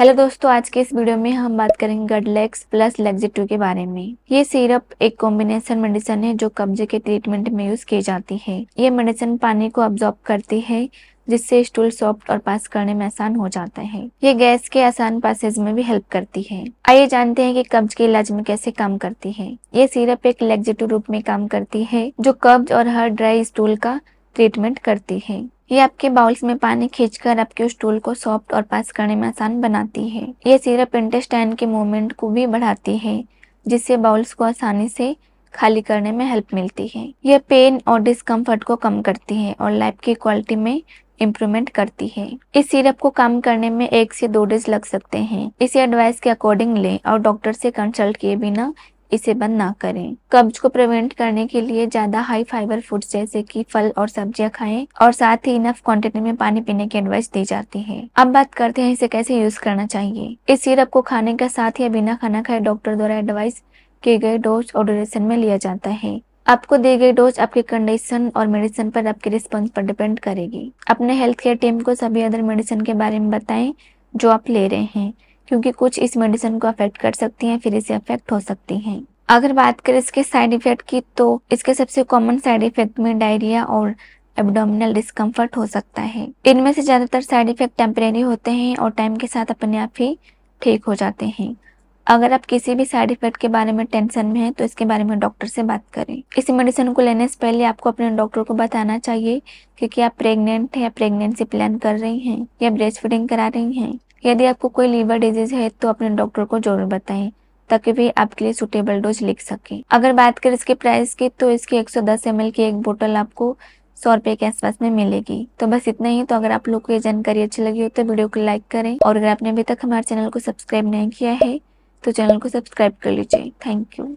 hello दोस्तों आज के इस वीडियो में हम बात करेंगे गडलेक्स प्लस लेग्जिट टू के बारे में ये सिरप एक कॉम्बिनेशन मेडिसिन है जो कब्जे के ट्रीटमेंट में यूज की जाती है ये मेडिसिन पानी को अब्जॉर्ब करती है जिससे स्टूल सॉफ्ट और पास करने में आसान हो जाता है ये गैस के आसान पासेज में भी हेल्प करती है आइए जानते हैं कि कब्ज के इलाज में कैसे काम करती है ये सिरप एक लेग्जिटिव रूप में काम करती है जो कब्ज और हर ड्राई स्टूल का ट्रीटमेंट करती है ये आपके बाउल्स में पानी खींचकर आपके स्टूल को सॉफ्ट और पास करने में आसान बनाती है ये सिरप इंटेस्टाइन के मूवमेंट को भी बढ़ाती है जिससे बाउल्स को आसानी से खाली करने में हेल्प मिलती है यह पेन और डिस्कम्फर्ट को कम करती है और लाइफ की क्वालिटी में इम्प्रूवमेंट करती है इस सिरप को काम करने में एक से दो डेज लग सकते हैं इसे एडवाइस के अकॉर्डिंग लें और डॉक्टर से कंसल्ट किए बिना इसे बंद ना करें कब्ज को प्रिवेंट करने के लिए ज्यादा हाई फाइबर फूड्स जैसे कि फल और सब्जियां खाएं और साथ ही इनफ क्वांटिटी में पानी पीने की एडवाइस दी जाती है अब बात करते हैं इसे कैसे यूज करना चाहिए इस सिरप को खाने का साथ या बिना खाना खाए डॉक्टर द्वारा एडवाइस किए गए डोज और ड्यूरेशन में लिया जाता है आपको दी गई डोज आपकी कंडीशन और मेडिसिन पर आपके रिस्पॉन्स पर डिपेंड करेगी अपने हेल्थ केयर टीम को सभी अदर मेडिसिन के बारे में बताएं जो आप ले रहे हैं क्योंकि कुछ इस मेडिसिन को अफेक्ट कर सकती हैं फिर इसे अफेक्ट हो सकती हैं अगर बात करें इसके साइड इफेक्ट की तो इसके सबसे कॉमन साइड इफेक्ट में डायरिया और एब्डोमिनल डिस्कम्फर्ट हो सकता है इनमें से ज़्यादातर साइड इफेक्ट टेम्परेरी होते हैं और टाइम के साथ अपने आप ही ठीक हो जाते हैं अगर आप किसी भी साइड इफेक्ट के बारे में टेंशन में हैं तो इसके बारे में डॉक्टर से बात करें इस मेडिसिन को लेने से पहले आपको अपने डॉक्टर को बताना चाहिए क्योंकि आप प्रेग्नेंट हैं या प्रेगनेंसी प्लान कर रही हैं या ब्रेस्ट फीडिंग करा रही हैं यदि आपको कोई लीवर डिजीज है तो अपने डॉक्टर को जरूर बताएं ताकि वे आपके लिए सुटेबल डोज लिख सके अगर बात करें इसके प्राइस की तो इसकी 110 एल की एक बोतल आपको सौ रुपए के आसपास में मिलेगी तो बस इतना ही तो अगर आप लोग को ये जानकारी अच्छी लगी हो तो वीडियो को लाइक करें और अगर आपने अभी तक हमारे चैनल को सब्सक्राइब नहीं किया है तो चैनल को सब्सक्राइब कर लीजिए थैंक यू